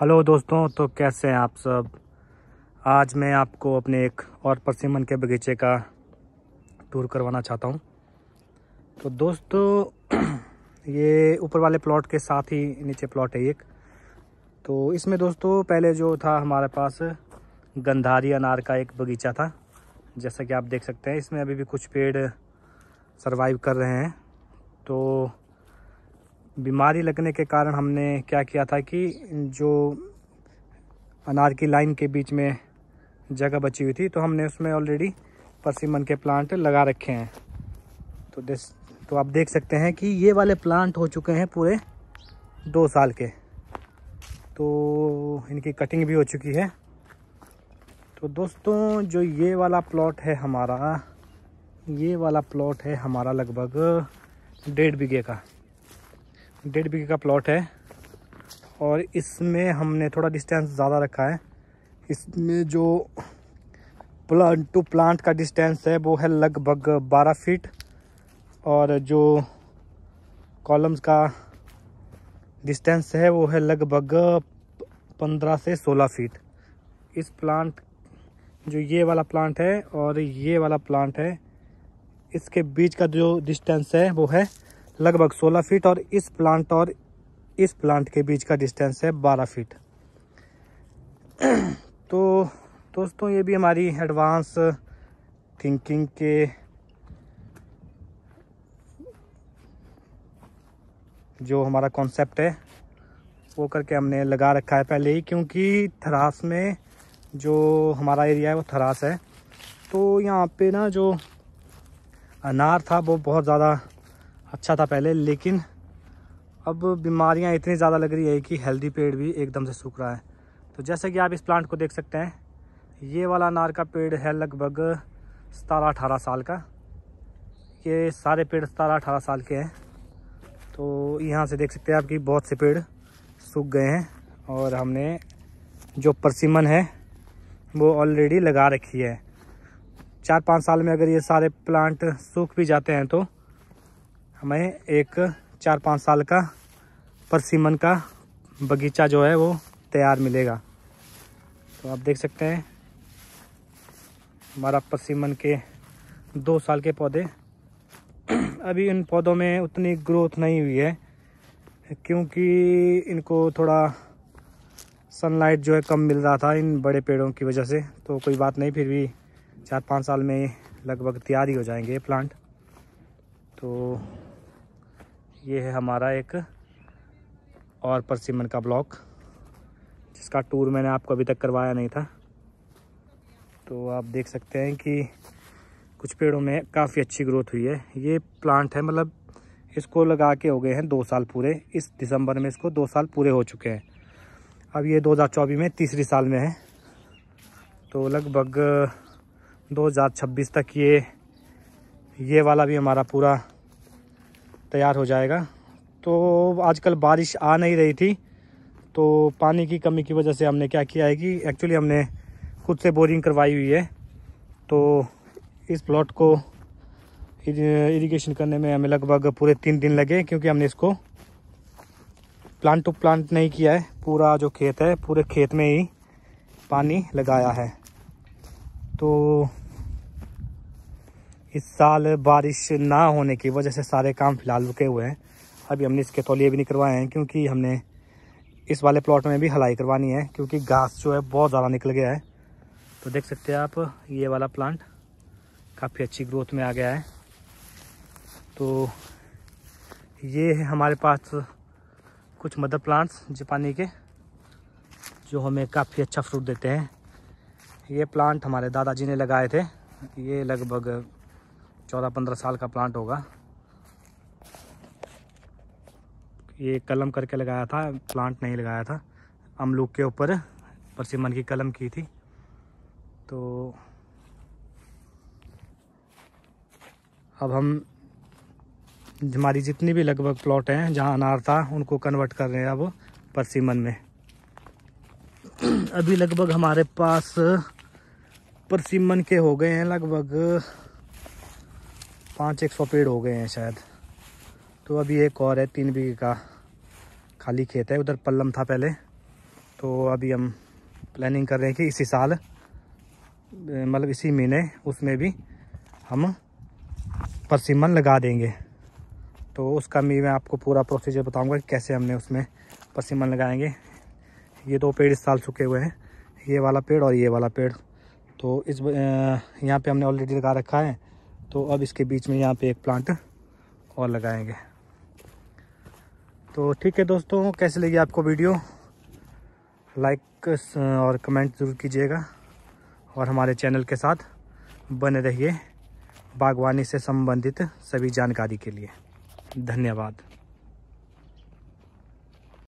hello दोस्तों तो कैसे हैं आप सब आज मैं आपको अपने एक और परसिमन के बगीचे का टूर करवाना चाहता हूं तो दोस्तों ये ऊपर वाले प्लॉट के साथ ही नीचे प्लॉट है एक तो इसमें दोस्तों पहले जो था हमारे पास गंधारी अनार का एक बगीचा था जैसा कि आप देख सकते हैं इसमें अभी भी कुछ पेड़ सरवाइव कर रहे हैं तो बीमारी लगने के कारण हमने क्या किया था कि जो अनार की लाइन के बीच में जगह बची हुई थी तो हमने उसमें ऑलरेडी परसीमन के प्लांट लगा रखे हैं तो दिस तो आप देख सकते हैं कि ये वाले प्लांट हो चुके हैं पूरे दो साल के तो इनकी कटिंग भी हो चुकी है तो दोस्तों जो ये वाला प्लॉट है हमारा ये वाला प्लॉट है हमारा लगभग डेढ़ बीघे का डेढ़ बीघे का प्लॉट है और इसमें हमने थोड़ा डिस्टेंस ज़्यादा रखा है इसमें जो प्लांट टू प्लांट का डिस्टेंस है वो है लगभग 12 फीट और जो कॉलम्स का डिस्टेंस है वो है लगभग 15 से 16 फीट इस प्लांट जो ये वाला प्लांट है और ये वाला प्लांट है इसके बीच का जो डिस्टेंस है वो है लगभग 16 फीट और इस प्लांट और इस प्लांट के बीच का डिस्टेंस है 12 फीट तो दोस्तों ये भी हमारी एडवांस थिंकिंग के जो हमारा कॉन्सेप्ट है वो करके हमने लगा रखा है पहले ही क्योंकि थरास में जो हमारा एरिया है वो थरास है तो यहाँ पे ना जो अनार था वो बहुत ज़्यादा अच्छा था पहले लेकिन अब बीमारियां इतनी ज़्यादा लग रही है कि हेल्दी पेड़ भी एकदम से सूख रहा है तो जैसे कि आप इस प्लांट को देख सकते हैं ये वाला अनार का पेड़ है लगभग सतारह अठारह साल का ये सारे पेड़ सतारह अठारह साल के हैं तो यहाँ से देख सकते हैं आपकी बहुत से पेड़ सूख गए हैं और हमने जो परसीमन है वो ऑलरेडी लगा रखी है चार पाँच साल में अगर ये सारे प्लांट सूख भी जाते हैं तो हमें एक चार पाँच साल का परसीमन का बगीचा जो है वो तैयार मिलेगा तो आप देख सकते हैं हमारा परसीमन के दो साल के पौधे अभी इन पौधों में उतनी ग्रोथ नहीं हुई है क्योंकि इनको थोड़ा सनलाइट जो है कम मिल रहा था इन बड़े पेड़ों की वजह से तो कोई बात नहीं फिर भी चार पाँच साल में लगभग तैयार ही हो जाएंगे प्लांट तो ये है हमारा एक और परसिमन का ब्लॉक जिसका टूर मैंने आपको अभी तक करवाया नहीं था तो आप देख सकते हैं कि कुछ पेड़ों में काफ़ी अच्छी ग्रोथ हुई है ये प्लांट है मतलब इसको लगा के हो गए हैं दो साल पूरे इस दिसंबर में इसको दो साल पूरे हो चुके हैं अब ये 2024 में तीसरी साल में है तो लगभग 2026 तक ये ये वाला भी हमारा पूरा तैयार हो जाएगा तो आजकल बारिश आ नहीं रही थी तो पानी की कमी की वजह से हमने क्या किया है कि एक्चुअली हमने खुद से बोरिंग करवाई हुई है तो इस प्लॉट को इरिगेशन करने में हमें लगभग पूरे तीन दिन लगे क्योंकि हमने इसको प्लांट टू प्लांट नहीं किया है पूरा जो खेत है पूरे खेत में ही पानी लगाया है तो इस साल बारिश ना होने की वजह से सारे काम फिलहाल रुके हुए हैं अभी हमने इसके तौलिए भी नहीं करवाए हैं क्योंकि हमने इस वाले प्लॉट में भी हलाई करवानी है क्योंकि घास जो है बहुत ज़्यादा निकल गया है तो देख सकते हैं आप ये वाला प्लांट काफ़ी अच्छी ग्रोथ में आ गया है तो ये है हमारे पास कुछ मदर प्लांट्स जापानी के जो हमें काफ़ी अच्छा फ्रूट देते हैं ये प्लांट हमारे दादाजी ने लगाए थे ये लगभग चौदह पंद्रह साल का प्लांट होगा ये कलम करके लगाया था प्लांट नहीं लगाया था अमलूक के ऊपर परसिमन की कलम की थी तो अब हम हमारी जितनी भी लगभग प्लॉट हैं जहां अनार था उनको कन्वर्ट कर रहे हैं अब परसिमन में अभी लगभग हमारे पास परसिमन के हो गए हैं लगभग पाँच एक सौ पेड़ हो गए हैं शायद तो अभी एक और है तीन बीघे का खाली खेत है उधर पल्लम था पहले तो अभी हम प्लानिंग कर रहे हैं कि इसी साल मतलब इसी महीने उसमें भी हम परसीमन लगा देंगे तो उसका भी मैं आपको पूरा प्रोसीजर बताऊंगा कि कैसे हमने उसमें परसीमन लगाएंगे ये दो पेड़ इस साल सूखे हुए हैं ये वाला पेड़ और ये वाला पेड़ तो इस यहाँ पे हमने ऑलरेडी लगा रखा है तो अब इसके बीच में यहाँ पे एक प्लांट और लगाएंगे तो ठीक है दोस्तों कैसे लगी आपको वीडियो लाइक और कमेंट ज़रूर कीजिएगा और हमारे चैनल के साथ बने रहिए बागवानी से संबंधित सभी जानकारी के लिए धन्यवाद